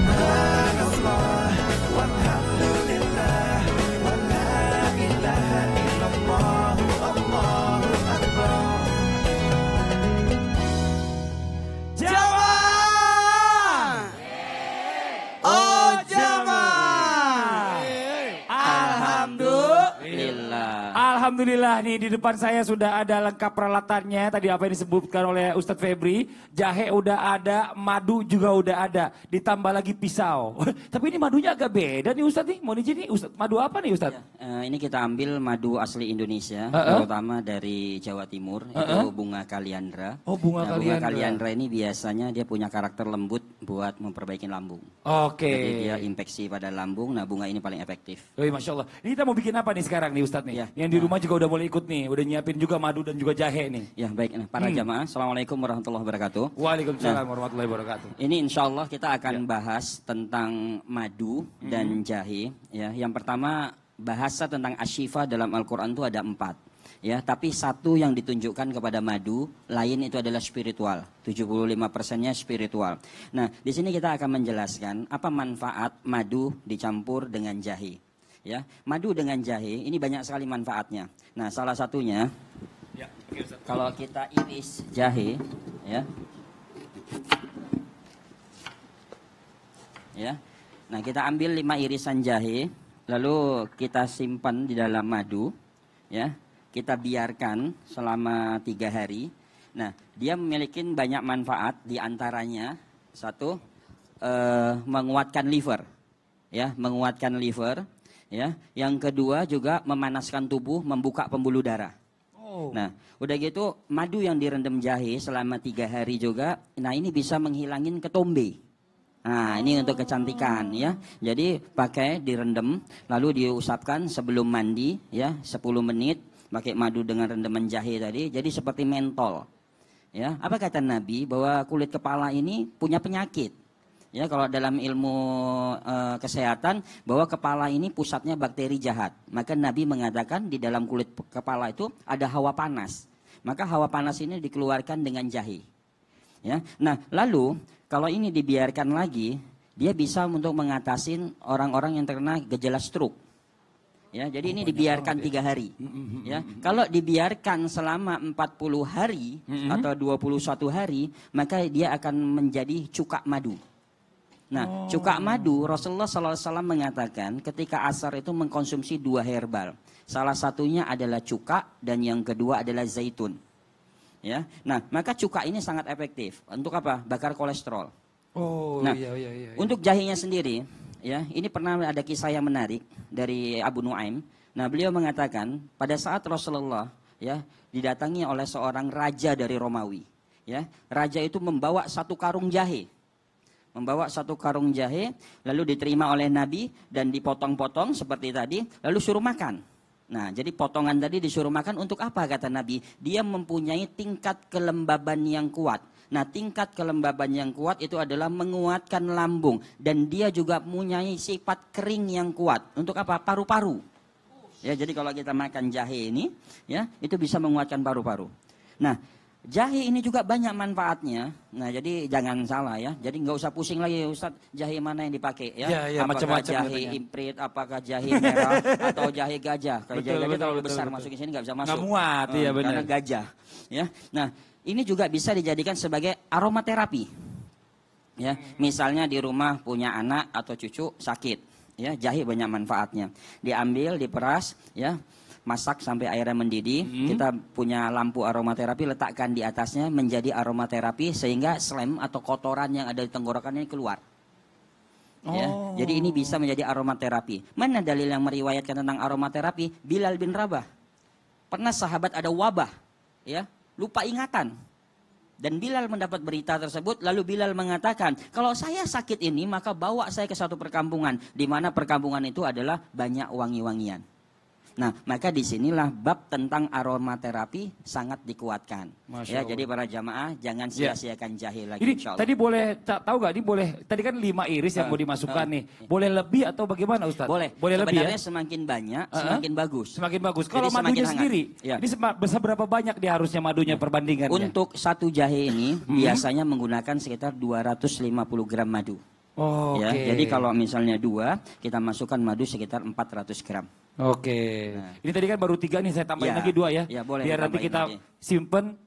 isso. Alhamdulillah nih di depan saya sudah ada lengkap peralatannya. Tadi apa yang disebutkan oleh Ustadz Febri, jahe udah ada, madu juga udah ada, ditambah lagi pisau. Tapi ini madunya agak beda nih Ustadz nih. Mau izin nih Ustadz, madu apa nih Ustadz? Ya, uh, ini kita ambil madu asli Indonesia, uh -uh. terutama dari Jawa Timur, uh -uh. itu bunga kaliandra. Oh, bunga nah, kaliandra. Bunga kaliandra ini biasanya dia punya karakter lembut buat memperbaiki lambung. Oke. Okay. Jadi dia infeksi pada lambung. Nah, bunga ini paling efektif. Wih Masya Allah. Ini kita mau bikin apa nih sekarang nih Ustadz nih? Ya. Yang di nah, rumah rumah juga udah mulai ikut nih, udah nyiapin juga madu dan juga jahe nih. Ya baik, nah, para hmm. jamaah, assalamualaikum warahmatullahi wabarakatuh. Waalaikumsalam nah, warahmatullahi wabarakatuh. Ini insya Allah kita akan ya. bahas tentang madu hmm. dan jahe. Ya, yang pertama bahasa tentang asyifa dalam Al-Quran itu ada empat. Ya, tapi satu yang ditunjukkan kepada madu, lain itu adalah spiritual. 75 persennya spiritual. Nah, di sini kita akan menjelaskan apa manfaat madu dicampur dengan jahe ya madu dengan jahe ini banyak sekali manfaatnya nah salah satunya ya, kalau kita iris jahe ya ya nah kita ambil lima irisan jahe lalu kita simpan di dalam madu ya kita biarkan selama tiga hari nah dia memiliki banyak manfaat diantaranya satu eh, menguatkan liver ya menguatkan liver ya. Yang kedua juga memanaskan tubuh, membuka pembuluh darah. Oh. Nah, udah gitu madu yang direndam jahe selama tiga hari juga, nah ini bisa menghilangin ketombe. Nah, ini untuk kecantikan ya. Jadi pakai direndam lalu diusapkan sebelum mandi ya 10 menit pakai madu dengan rendaman jahe tadi. Jadi seperti mentol. Ya, apa kata Nabi bahwa kulit kepala ini punya penyakit ya kalau dalam ilmu e, kesehatan bahwa kepala ini pusatnya bakteri jahat. Maka Nabi mengatakan di dalam kulit kepala itu ada hawa panas. Maka hawa panas ini dikeluarkan dengan jahe Ya. Nah, lalu kalau ini dibiarkan lagi, dia bisa untuk mengatasi orang-orang yang terkena gejala stroke. Ya, jadi oh, ini dibiarkan ya. tiga hari. Ya, kalau dibiarkan selama 40 hari atau 21 hari, maka dia akan menjadi cuka madu. Nah, oh. cuka madu Rasulullah Sallallahu SAW mengatakan ketika asar itu mengkonsumsi dua herbal. Salah satunya adalah cuka dan yang kedua adalah zaitun. Ya. Nah, maka cuka ini sangat efektif untuk apa? Bakar kolesterol. Oh, nah, iya, iya, iya, iya. Untuk jahinya sendiri, ya, ini pernah ada kisah yang menarik dari Abu Nuaim. Nah, beliau mengatakan pada saat Rasulullah ya didatangi oleh seorang raja dari Romawi, ya. Raja itu membawa satu karung jahe membawa satu karung jahe, lalu diterima oleh Nabi dan dipotong-potong seperti tadi, lalu suruh makan. Nah, jadi potongan tadi disuruh makan untuk apa kata Nabi? Dia mempunyai tingkat kelembaban yang kuat. Nah, tingkat kelembaban yang kuat itu adalah menguatkan lambung dan dia juga mempunyai sifat kering yang kuat. Untuk apa? Paru-paru. Ya, jadi kalau kita makan jahe ini, ya, itu bisa menguatkan paru-paru. Nah, Jahe ini juga banyak manfaatnya. Nah, jadi jangan salah ya. Jadi nggak usah pusing lagi ustadz, jahe mana yang dipakai ya? ya, ya apakah macam -macam jahe gitu katanya. imprit, apakah jahe merah atau jahe gajah? Kalau betul, jahe gajah terlalu kan besar betul. masukin sini nggak bisa masuk. Nggak muat, iya, hmm, iya benar. Karena gajah, ya. Nah, ini juga bisa dijadikan sebagai aromaterapi. Ya, misalnya di rumah punya anak atau cucu sakit, ya jahe banyak manfaatnya. Diambil, diperas, ya masak sampai airnya mendidih. Hmm. Kita punya lampu aromaterapi letakkan di atasnya menjadi aromaterapi sehingga slime atau kotoran yang ada di tenggorokan ini keluar. Ya, oh. Ya, jadi ini bisa menjadi aromaterapi. Mana dalil yang meriwayatkan tentang aromaterapi? Bilal bin Rabah. Pernah sahabat ada wabah, ya, lupa ingatan. Dan Bilal mendapat berita tersebut, lalu Bilal mengatakan, kalau saya sakit ini, maka bawa saya ke satu perkampungan, di mana perkampungan itu adalah banyak wangi-wangian. Nah, maka disinilah bab tentang aromaterapi sangat dikuatkan. ya, jadi para jamaah jangan ya. sia-siakan jahe lagi. Jadi tadi boleh tahu gak? Ini boleh. Tadi kan lima iris uh, yang ah, mau dimasukkan uh, nih. Iya. Boleh lebih atau bagaimana Ustaz? Boleh. Boleh Sebenarnya lebih. Ya? semakin banyak, uh ah, -huh. semakin bagus. Semakin bagus. Kalau jadi madunya sendiri, ya. ini berapa banyak dia harusnya madunya hmm. perbandingannya? Untuk satu jahe ini hmm. biasanya menggunakan sekitar 250 gram madu. Oh, ya, okay. Jadi kalau misalnya dua, kita masukkan madu sekitar 400 gram. Oke. Nah. Ini tadi kan baru tiga nih, saya tambahin ya, lagi dua ya. ya boleh, Biar nanti kita lagi. simpen.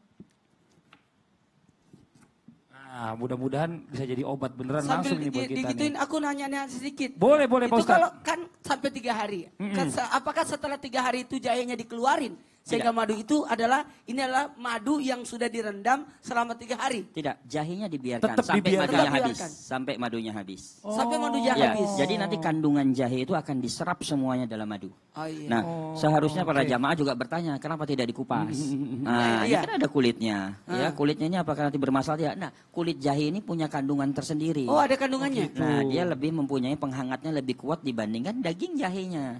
Nah, mudah-mudahan bisa jadi obat beneran Sambil langsung nih buat kita digituin, nih. aku nanya-nanya sedikit. Boleh, boleh Pak Itu kalau kan sampai tiga hari. Mm -mm. Kan, apakah setelah tiga hari itu jahenya dikeluarin, sehingga Tidak. madu itu adalah ini adalah madu yang sudah direndam selama tiga hari. Tidak, jahenya dibiarkan Tetap sampai dibiarkan. madunya Tetap habis. Biarkan. Sampai madunya habis. Oh. Sampai madunya ya, habis. Jadi nanti kandungan jahe itu akan diserap semuanya dalam madu. Oh, iya. Nah, oh, seharusnya okay. para jamaah juga bertanya kenapa tidak dikupas. Iya. nah, iya. ini kan ada kulitnya. Hmm. Ya, ah. kulitnya ini apakah nanti bermasalah tidak? Nah, kulit jahe ini punya kandungan tersendiri. Oh, ada kandungannya. Oh, gitu. Nah, dia oh. lebih mempunyai penghangatnya lebih kuat dibandingkan daging jahenya.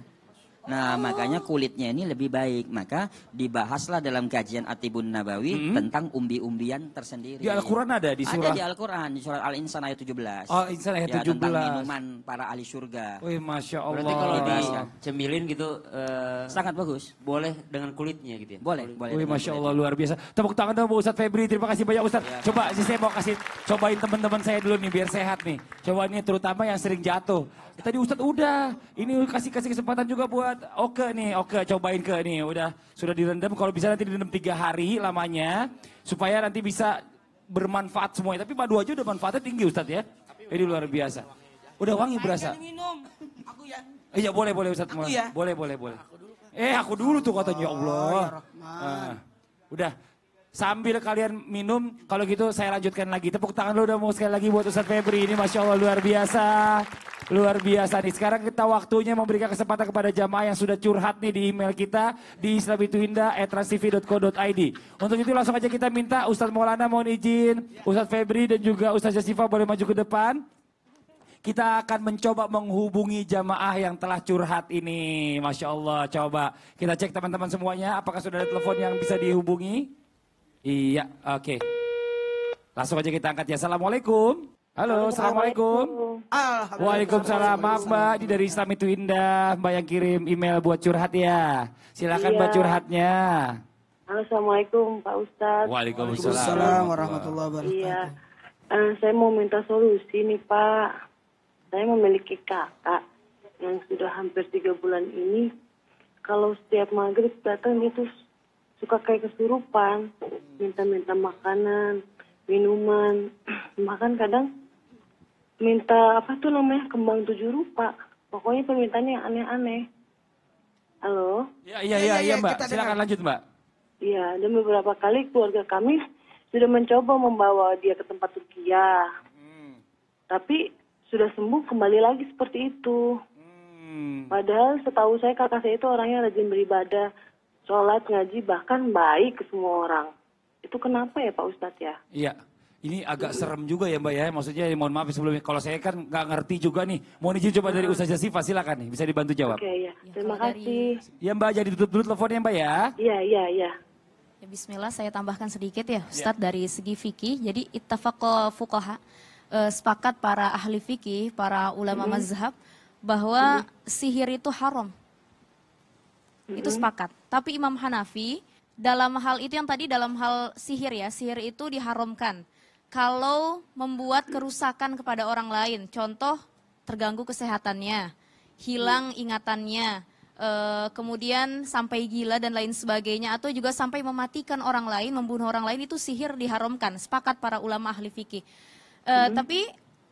Nah, oh. makanya kulitnya ini lebih baik. Maka dibahaslah dalam kajian Atibun Nabawi hmm. tentang umbi-umbian tersendiri. Di Al-Qur'an ada di surah. Ada di Al-Qur'an di surah Al-Insan ayat 17. Oh, Insan ayat ya, 17. Tentang minuman para ahli surga. Wih, Masya Allah. Berarti kalau dicemilin gitu uh, sangat bagus. Boleh dengan kulitnya gitu ya. Boleh, boleh. Wih, Masya Allah luar biasa. Tepuk tangan dong Ustaz Febri. Terima kasih banyak Ustaz. Ya, Coba sih saya mau kasih cobain teman-teman saya dulu nih biar sehat nih. Coba ini terutama yang sering jatuh. Tadi Ustadz udah. Ini kasih kasih kesempatan juga buat Oke nih. Oke cobain ke nih. Udah sudah direndam. Kalau bisa nanti direndam tiga hari lamanya. Supaya nanti bisa bermanfaat semuanya. Tapi madu aja udah manfaatnya tinggi Ustadz ya. jadi luar biasa. Udah wangi berasa. Ya. Iya boleh boleh Ustadz. Aku Boleh ya. boleh boleh. Eh aku dulu tuh katanya ya Allah. Oh, ah, udah Sambil kalian minum, kalau gitu saya lanjutkan lagi. Tepuk tangan lu udah mau sekali lagi buat Ustadz Febri. Ini Masya Allah luar biasa. Luar biasa nih. Sekarang kita waktunya memberikan kesempatan kepada jamaah yang sudah curhat nih di email kita. Di islamituindah.transtv.co.id. Untuk itu langsung aja kita minta Ustadz Maulana mohon izin. Ustadz Febri dan juga Ustadz Jasifa boleh maju ke depan kita akan mencoba menghubungi jamaah yang telah curhat ini. Masya Allah, coba kita cek teman-teman semuanya, apakah sudah ada telepon yang bisa dihubungi? Iya, oke. Okay. Langsung aja kita angkat ya. Assalamualaikum. Halo, Assalamualaikum. Assalamualaikum. Waalaikumsalam, Maaf Mbak. Ini dari Islam itu indah. Mbak yang kirim email buat curhat ya. Silakan iya. Mbak curhatnya. Halo, Assalamualaikum Pak Ustadz. Waalaikumsalam. Waalaikumsalam warahmatullahi wabarakatuh. Iya. Uh, saya mau minta solusi nih Pak. Saya memiliki kakak yang sudah hampir tiga bulan ini. Kalau setiap maghrib datang itu suka kayak kesurupan minta-minta makanan minuman bahkan kadang minta apa tuh namanya kembang tujuh rupa pokoknya permintaannya aneh-aneh halo iya iya iya ya, mbak silakan lanjut mbak iya dan beberapa kali keluarga kami sudah mencoba membawa dia ke tempat Turkiya hmm. tapi sudah sembuh kembali lagi seperti itu hmm. padahal setahu saya kakak saya itu orangnya rajin beribadah sholat, ngaji, bahkan baik ke semua orang. Itu kenapa ya Pak Ustadz ya? Iya. Ini agak serem juga ya Mbak ya, maksudnya mohon maaf ya, sebelumnya. Kalau saya kan nggak ngerti juga nih. Mohon izin coba dari Ustazah Jasifah silakan nih, bisa dibantu jawab. Oke iya. ya, terima kasih. Ya Mbak, jadi tutup dulu teleponnya Mbak ya. Iya, iya, iya. Ya, bismillah, saya tambahkan sedikit ya, ya Ustadz dari segi fikih. Jadi ittafaqo fukoha. eh, sepakat para ahli fikih, para ulama mm-hmm. mazhab, bahwa mm-hmm. sihir itu haram hmm Itu sepakat. Tapi Imam Hanafi dalam hal itu yang tadi dalam hal sihir ya, sihir itu diharamkan kalau membuat kerusakan kepada orang lain. Contoh terganggu kesehatannya, hilang ingatannya, eh, kemudian sampai gila dan lain sebagainya atau juga sampai mematikan orang lain, membunuh orang lain itu sihir diharamkan, sepakat para ulama ahli fikih. Mm hmm. Tapi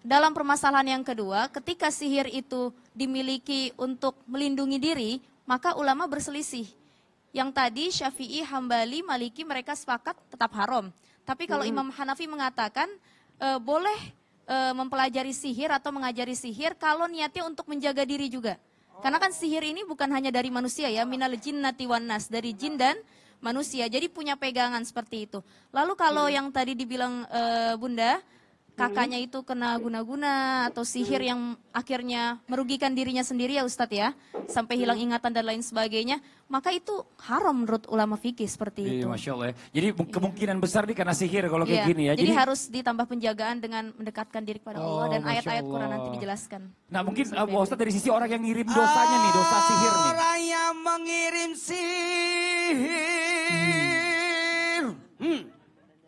dalam permasalahan yang kedua, ketika sihir itu dimiliki untuk melindungi diri, maka ulama berselisih. Yang tadi Syafi'i, Hambali, Maliki mereka sepakat tetap haram. Tapi kalau hmm. Imam Hanafi mengatakan e, boleh e, mempelajari sihir atau mengajari sihir kalau niatnya untuk menjaga diri juga. Karena kan sihir ini bukan hanya dari manusia ya, minal jinnati wan nas, dari jin dan manusia. Jadi punya pegangan seperti itu. Lalu kalau hmm. yang tadi dibilang e, Bunda kakaknya itu kena guna-guna atau sihir yang akhirnya merugikan dirinya sendiri ya Ustadz ya sampai hilang iya. ingatan dan lain sebagainya maka itu haram menurut ulama fikih seperti iya, itu. Iya, Masya Allah. Ya. Jadi iya. kemungkinan besar nih karena sihir kalau iya. gini ya. Jadi, Jadi harus ditambah penjagaan dengan mendekatkan diri kepada oh, Allah dan ayat-ayat Quran nanti dijelaskan. Nah mungkin uh, Ustadz dari sisi orang yang ngirim dosanya nih dosa sihir nih. Orang yang mengirim sihir. Hmm. Hmm.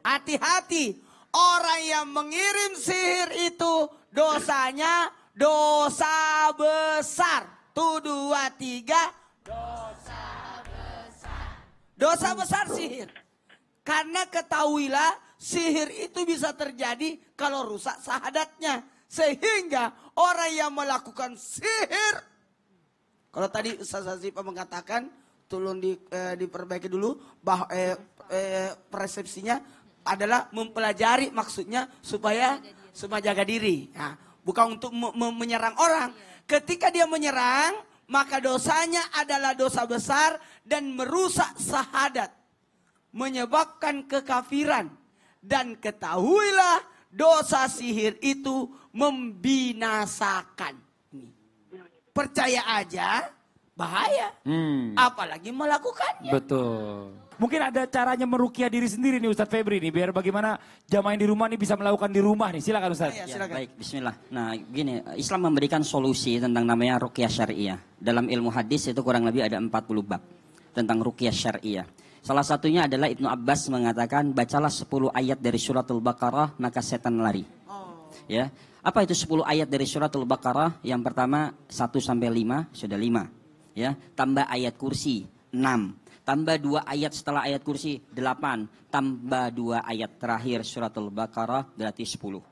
Hati-hati. Orang yang mengirim sihir itu dosanya dosa besar. Tuh dua tiga. Dosa besar. Dosa besar sihir. Karena ketahuilah sihir itu bisa terjadi kalau rusak sahadatnya. Sehingga orang yang melakukan sihir. Kalau tadi Ustaz Azifah mengatakan tolong di, eh, diperbaiki dulu bah, eh, eh, persepsinya adalah mempelajari maksudnya supaya semua jaga diri. Nah, bukan untuk menyerang orang. Ketika dia menyerang, maka dosanya adalah dosa besar dan merusak sahadat, menyebabkan kekafiran dan ketahuilah dosa sihir itu membinasakan. Percaya aja bahaya, hmm. apalagi melakukannya. Betul. Mungkin ada caranya merukia diri sendiri nih Ustadz Febri nih, biar bagaimana jamaah di rumah nih bisa melakukan di rumah nih. Silakan Ustadz. Ya, silakan. Ya, baik, Bismillah. Nah, gini, Islam memberikan solusi tentang namanya rukia syariah. Dalam ilmu hadis itu kurang lebih ada 40 bab tentang rukia syariah. Salah satunya adalah Ibnu Abbas mengatakan bacalah 10 ayat dari suratul Baqarah maka setan lari. Oh. Ya. Apa itu 10 ayat dari suratul Baqarah? Yang pertama 1 sampai 5 sudah 5. Ya, tambah ayat kursi 6 Tambah dua ayat setelah ayat kursi, delapan. Tambah dua ayat terakhir suratul Baqarah, berarti sepuluh.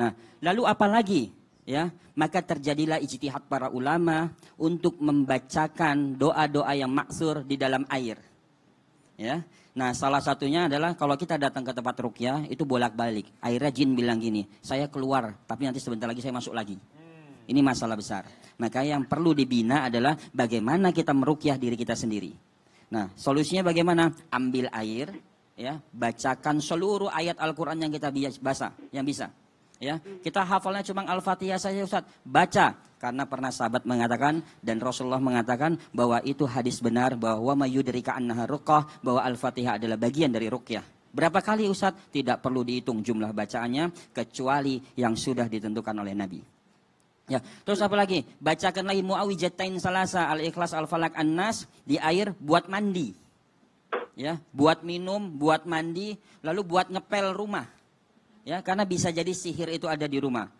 Nah, lalu apa lagi? Ya, maka terjadilah ijtihad para ulama untuk membacakan doa-doa yang maksur di dalam air. Ya, Nah, salah satunya adalah kalau kita datang ke tempat rukyah itu bolak-balik. Akhirnya jin bilang gini, saya keluar, tapi nanti sebentar lagi saya masuk lagi. Ini masalah besar. Maka yang perlu dibina adalah bagaimana kita merukyah diri kita sendiri. Nah, solusinya bagaimana? Ambil air, ya, bacakan seluruh ayat Al-Qur'an yang kita bisa, yang bisa. Ya, kita hafalnya cuma Al-Fatihah saja Ustaz. Baca karena pernah sahabat mengatakan dan Rasulullah mengatakan bahwa itu hadis benar bahwa mayudrika annaha ruqah, bahwa Al-Fatihah adalah bagian dari ruqyah. Berapa kali Ustadz? Tidak perlu dihitung jumlah bacaannya kecuali yang sudah ditentukan oleh Nabi. Ya, terus apa lagi? Bacakan lagi muawijatain salasa al-ikhlas al-falak an-nas di air buat mandi. Ya, buat minum, buat mandi, lalu buat ngepel rumah. Ya, karena bisa jadi sihir itu ada di rumah.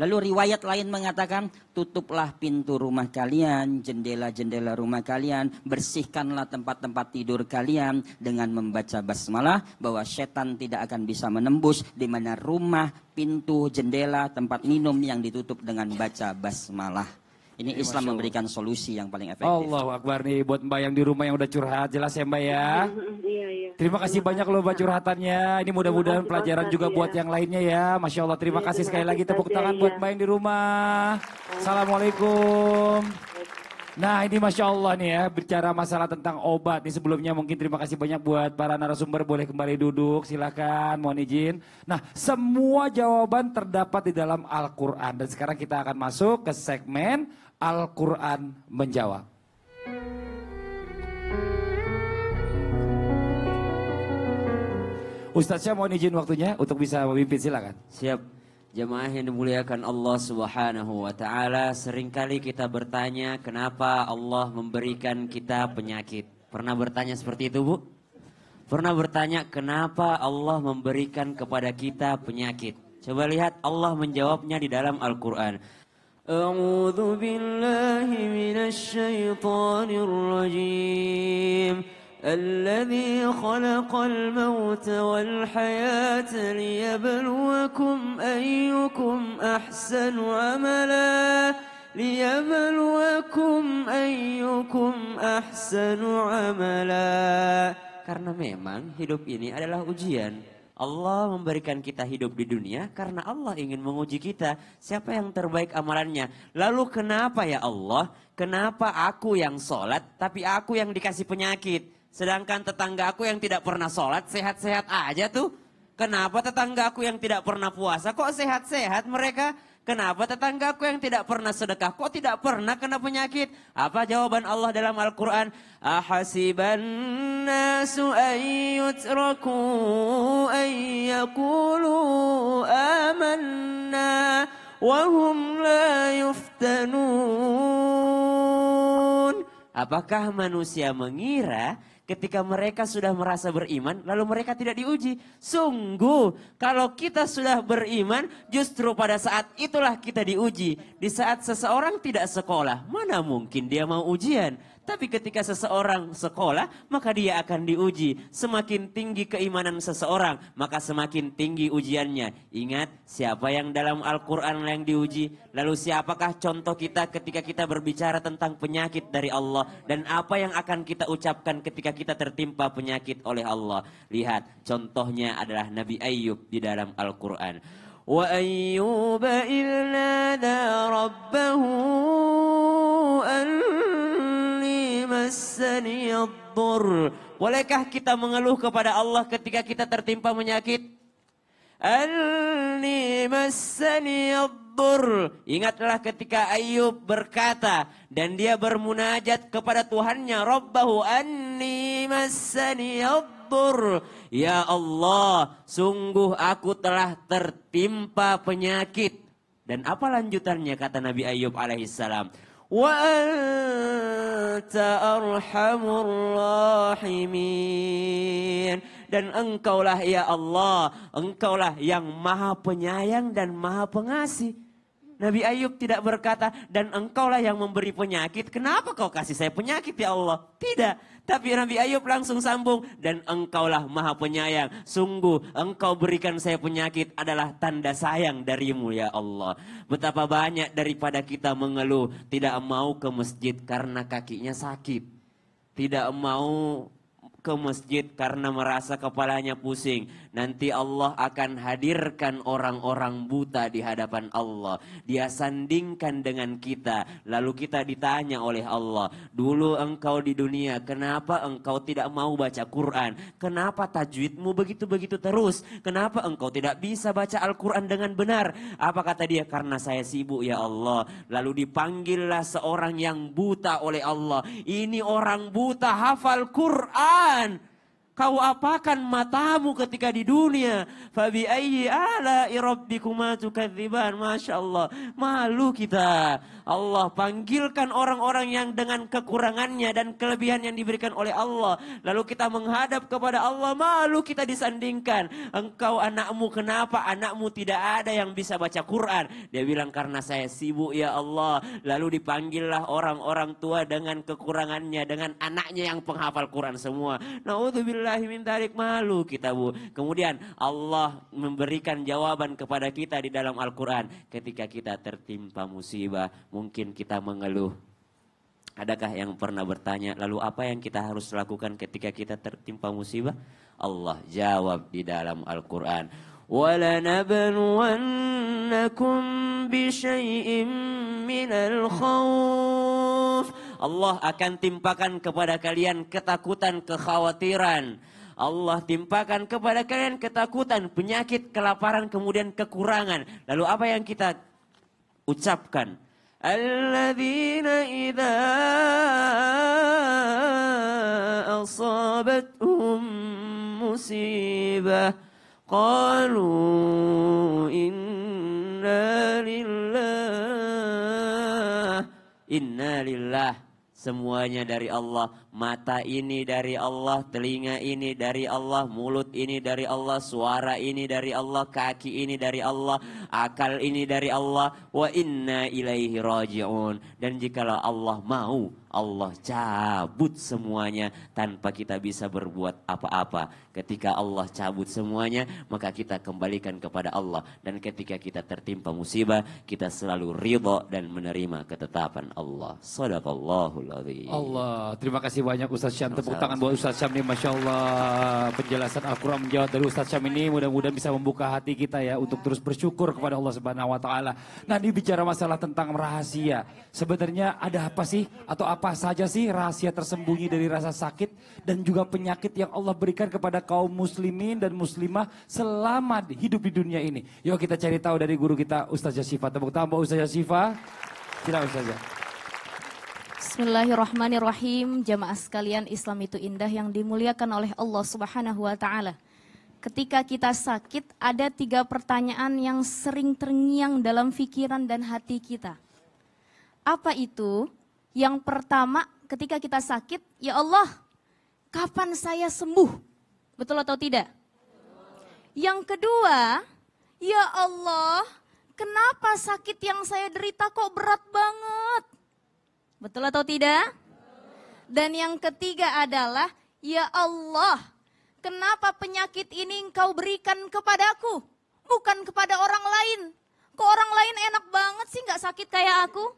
Lalu riwayat lain mengatakan, tutuplah pintu rumah kalian, jendela-jendela rumah kalian, bersihkanlah tempat-tempat tidur kalian dengan membaca basmalah bahwa setan tidak akan bisa menembus di mana rumah, pintu, jendela, tempat minum yang ditutup dengan baca basmalah. Ini Islam memberikan Allah. solusi yang paling efektif. Allah Akbar nih buat Mbak yang di rumah yang udah curhat jelas ya Mbak ya. Iya, iya. Terima kasih banyak loh Mbak curhatannya. Ini mudah-mudahan pelajaran juga iya. buat yang lainnya ya. Masya Allah terima kasih sekali lagi tepuk tangan buat Mbak yang di rumah. Assalamualaikum. Nah ini Masya Allah nih ya, bicara masalah tentang obat. Nih sebelumnya mungkin terima kasih banyak buat para narasumber, boleh kembali duduk, silakan. mohon izin. Nah semua jawaban terdapat di dalam Al-Quran. Dan sekarang kita akan masuk ke segmen Al-Quran menjawab. Ustaz saya mohon izin waktunya untuk bisa memimpin silakan. Siap. Jemaah yang dimuliakan Allah Subhanahu wa taala, seringkali kita bertanya kenapa Allah memberikan kita penyakit. Pernah bertanya seperti itu, Bu? Pernah bertanya kenapa Allah memberikan kepada kita penyakit? Coba lihat Allah menjawabnya di dalam Al-Qur'an. أعوذ بالله من الشيطان الرجيم الذي خلق الموت والحياة ليبلوكم أيكم أحسن عملا ليبلوكم أيكم أحسن عملا karena memang hidup ini adalah ujian Allah memberikan kita hidup di dunia karena Allah ingin menguji kita siapa yang terbaik amalannya. Lalu kenapa ya Allah? Kenapa aku yang sholat tapi aku yang dikasih penyakit? Sedangkan tetangga aku yang tidak pernah sholat sehat-sehat aja tuh. Kenapa tetangga aku yang tidak pernah puasa kok sehat-sehat mereka? Kenapa tetangga aku yang tidak pernah sedekah kok tidak pernah kena penyakit? Apa jawaban Allah dalam Al-Qur'an? Ahasiban nasu ayyutraku يقولوا آمنا وهم لا يفتنون Apakah manusia mengira ketika mereka sudah merasa beriman lalu mereka tidak diuji? Sungguh kalau kita sudah beriman justru pada saat itulah kita diuji. Di saat seseorang tidak sekolah mana mungkin dia mau ujian? Tapi ketika seseorang sekolah, maka dia akan diuji. Semakin tinggi keimanan seseorang, maka semakin tinggi ujiannya. Ingat, siapa yang dalam Al-Quran yang diuji? Lalu siapakah contoh kita ketika kita berbicara tentang penyakit dari Allah? Dan apa yang akan kita ucapkan ketika kita tertimpa penyakit oleh Allah? Lihat, contohnya adalah Nabi Ayub di dalam Al-Quran. وأيوب إذ نادى ربه أن massani yadur. Bolehkah kita mengeluh kepada Allah ketika kita tertimpa penyakit? Anni massani yadur. Ingatlah ketika Ayub berkata dan dia bermunajat kepada Tuhannya, Rabbahu anni massani yadur. Ya Allah, sungguh aku telah tertimpa penyakit. Dan apa lanjutannya kata Nabi Ayub alaihissalam? وأنت أرحم الراحمين dan engkaulah ya Allah engkaulah yang maha penyayang dan maha pengasih Nabi Ayub tidak berkata, dan engkaulah yang memberi penyakit. Kenapa kau kasih saya penyakit ya Allah? Tidak. Tapi Nabi Ayub langsung sambung, dan engkaulah maha penyayang. Sungguh engkau berikan saya penyakit adalah tanda sayang darimu ya Allah. Betapa banyak daripada kita mengeluh, tidak mau ke masjid karena kakinya sakit. Tidak mau ke masjid karena merasa kepalanya pusing Nanti Allah akan hadirkan orang-orang buta di hadapan Allah. Dia sandingkan dengan kita. Lalu kita ditanya oleh Allah, dulu engkau di dunia, kenapa engkau tidak mau baca Quran? Kenapa tajwidmu begitu-begitu terus? Kenapa engkau tidak bisa baca Al-Quran dengan benar? Apa kata dia? Karena saya sibuk ya Allah. Lalu dipanggillah seorang yang buta oleh Allah. Ini orang buta hafal Quran. Kau apakan matamu ketika di dunia? Fabi ayyi ala rabbikuma tukadziban. Masya Allah. Malu kita. Allah panggilkan orang-orang yang dengan kekurangannya dan kelebihan yang diberikan oleh Allah. Lalu kita menghadap kepada Allah. Malu kita disandingkan. Engkau anakmu kenapa? Anakmu tidak ada yang bisa baca Quran. Dia bilang karena saya sibuk ya Allah. Lalu dipanggillah orang-orang tua dengan kekurangannya. Dengan anaknya yang penghafal Quran semua. Na'udzubillah billahi min malu kita bu. Kemudian Allah memberikan jawaban kepada kita di dalam Al-Quran. Ketika kita tertimpa musibah, mungkin kita mengeluh. Adakah yang pernah bertanya, lalu apa yang kita harus lakukan ketika kita tertimpa musibah? Allah jawab di dalam Al-Quran. وَلَنَبْلُوَنَّكُمْ بِشَيْءٍ مِّنَ الْخَوْفِ Allah akan timpakan kepada kalian ketakutan, kekhawatiran. Allah timpakan kepada kalian ketakutan, penyakit, kelaparan, kemudian kekurangan. Lalu apa yang kita ucapkan? Alladzina idza asabathum musibah qalu inna lillah inna lillah Semuanya dari Allah, mata ini dari Allah, telinga ini dari Allah, mulut ini dari Allah, suara ini dari Allah, kaki ini dari Allah, akal ini dari Allah. Wa inna ilaihi raji'un. Dan jikalau Allah mau, Allah cabut semuanya tanpa kita bisa berbuat apa-apa. Ketika Allah cabut semuanya, maka kita kembalikan kepada Allah. Dan ketika kita tertimpa musibah, kita selalu ridho dan menerima ketetapan Allah. Sadaqallahul azim. Allah, terima kasih banyak Ustaz Syam. Tepuk tangan buat Ustaz Syam nih, Masya Allah. Penjelasan Al-Quran menjawab dari Ustaz Syam ini mudah-mudahan bisa membuka hati kita ya untuk terus bersyukur kepada Allah Subhanahu Wa Taala. Nah, ini bicara masalah tentang rahasia. Sebenarnya ada apa sih atau apa saja sih rahasia tersembunyi dari rasa sakit dan juga penyakit yang Allah berikan kepada kaum muslimin dan muslimah selama hidup di dunia ini. Yuk kita cari tahu dari guru kita Ustaz Syafat. Tepuk tangan buat Ustaz Jasifah. Silakan Ustazah. Bismillahirrahmanirrahim. Jamaah sekalian, Islam itu indah yang dimuliakan oleh Allah Subhanahu wa taala. Ketika kita sakit, ada tiga pertanyaan yang sering terngiang dalam pikiran dan hati kita. Apa itu? Yang pertama, ketika kita sakit, ya Allah, kapan saya sembuh? Betul atau tidak? Yang kedua, ya Allah, kenapa sakit yang saya derita kok berat banget? Betul atau tidak? Dan yang ketiga adalah, ya Allah, kenapa penyakit ini engkau berikan kepadaku? Bukan kepada orang lain. Kok orang lain enak banget sih nggak sakit kayak aku?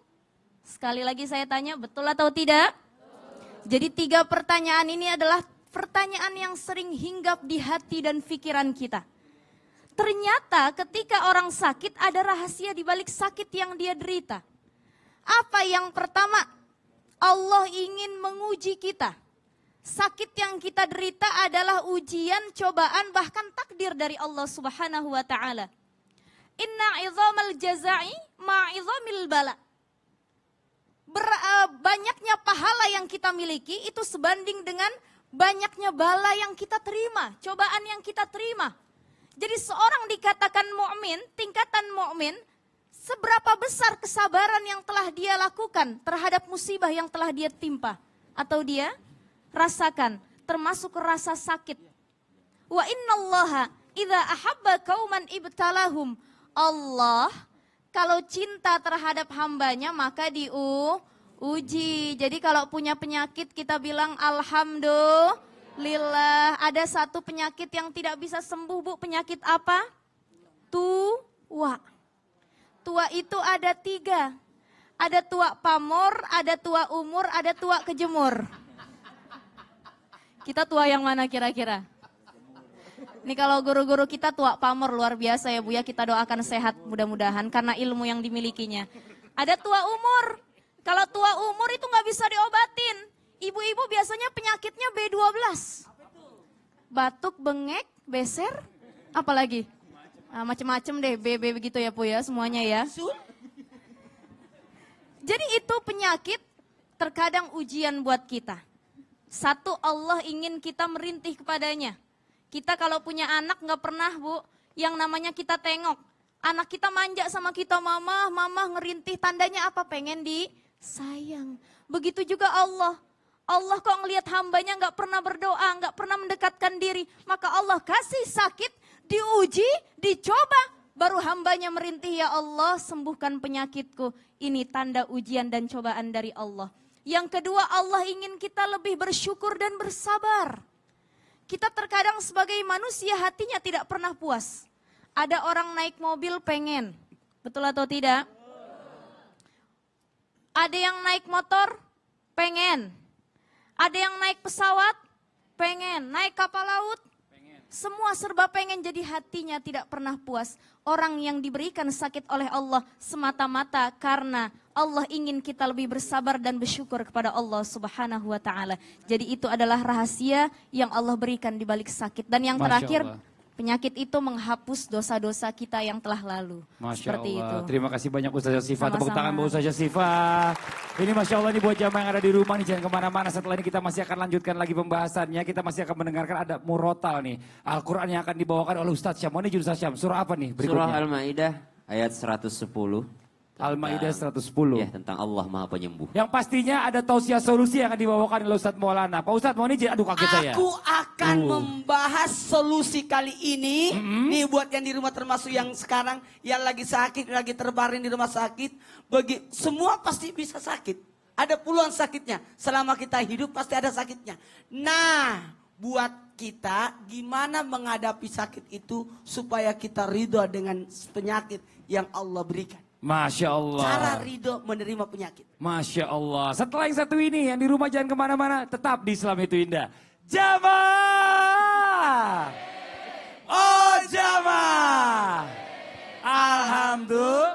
Sekali lagi saya tanya, betul atau tidak? Jadi tiga pertanyaan ini adalah pertanyaan yang sering hinggap di hati dan pikiran kita. Ternyata ketika orang sakit ada rahasia di balik sakit yang dia derita. Apa yang pertama? Allah ingin menguji kita. Sakit yang kita derita adalah ujian, cobaan, bahkan takdir dari Allah Subhanahu wa taala. Inna izamal jazai ma'izamil bala. Ber, uh, banyaknya pahala yang kita miliki itu sebanding dengan banyaknya bala yang kita terima, cobaan yang kita terima. Jadi seorang dikatakan mukmin, tingkatan mukmin Seberapa besar kesabaran yang telah dia lakukan terhadap musibah yang telah dia timpa atau dia rasakan termasuk rasa sakit. Wa innallaha idza ahabba kauman ibtalahum. Allah kalau cinta terhadap hambanya maka diuji. Jadi kalau punya penyakit kita bilang alhamdulillah ada satu penyakit yang tidak bisa sembuh, Bu. Penyakit apa? Tua. Tua itu ada tiga. Ada tua pamor, ada tua umur, ada tua kejemur. Kita tua yang mana kira-kira? Ini kalau guru-guru kita tua pamor luar biasa ya Bu ya. Kita doakan sehat mudah-mudahan karena ilmu yang dimilikinya. Ada tua umur. Kalau tua umur itu nggak bisa diobatin. Ibu-ibu biasanya penyakitnya B12. Batuk, bengek, beser, apalagi? uh, macem-macem deh BB begitu ya Bu ya semuanya ya. Jadi itu penyakit terkadang ujian buat kita. Satu Allah ingin kita merintih kepadanya. Kita kalau punya anak nggak pernah Bu, yang namanya kita tengok. Anak kita manja sama kita mama, mama ngerintih tandanya apa pengen di sayang. Begitu juga Allah. Allah kok ngelihat hambanya nggak pernah berdoa, nggak pernah mendekatkan diri. Maka Allah kasih sakit diuji, dicoba, baru hambanya merintih, ya Allah sembuhkan penyakitku. Ini tanda ujian dan cobaan dari Allah. Yang kedua Allah ingin kita lebih bersyukur dan bersabar. Kita terkadang sebagai manusia hatinya tidak pernah puas. Ada orang naik mobil pengen, betul atau tidak? Ada yang naik motor pengen, ada yang naik pesawat pengen, naik kapal laut semua serba pengen jadi hatinya tidak pernah puas. Orang yang diberikan sakit oleh Allah semata-mata karena Allah ingin kita lebih bersabar dan bersyukur kepada Allah Subhanahu wa taala. Jadi itu adalah rahasia yang Allah berikan di balik sakit. Dan yang Masya terakhir Allah Penyakit itu menghapus dosa-dosa kita yang telah lalu. Masya Seperti Allah. itu. Terima kasih banyak Ustazah Siva. Tepuk tangan buat Ustazah Siva. Ini Masya Allah ini buat jamaah yang ada di rumah nih jangan kemana-mana. Setelah ini kita masih akan lanjutkan lagi pembahasannya. Kita masih akan mendengarkan ada murotal nih. Al-Quran yang akan dibawakan oleh Ustaz Syam. Ini Ustaz Syam. Surah apa nih berikutnya? Surah Al-Ma'idah ayat 110. Al-Maidah 110. Ya, tentang Allah Maha Penyembuh. Yang pastinya ada tausiah solusi yang akan dibawakan oleh Ustadz Maulana. Pak Ustadz mohon izin, aduh kaget saya. Aku akan uh. membahas solusi kali ini. Mm -hmm. Nih buat yang di rumah termasuk yang sekarang yang lagi sakit, lagi terbaring di rumah sakit, bagi semua pasti bisa sakit. Ada puluhan sakitnya. Selama kita hidup pasti ada sakitnya. Nah, buat kita gimana menghadapi sakit itu supaya kita ridho dengan penyakit yang Allah berikan. Masya Allah. Cara ridho menerima penyakit. Masya Allah. Setelah yang satu ini, yang di rumah jangan kemana-mana, tetap di Islam itu indah. Jamaah. Oh jamaah. Alhamdulillah.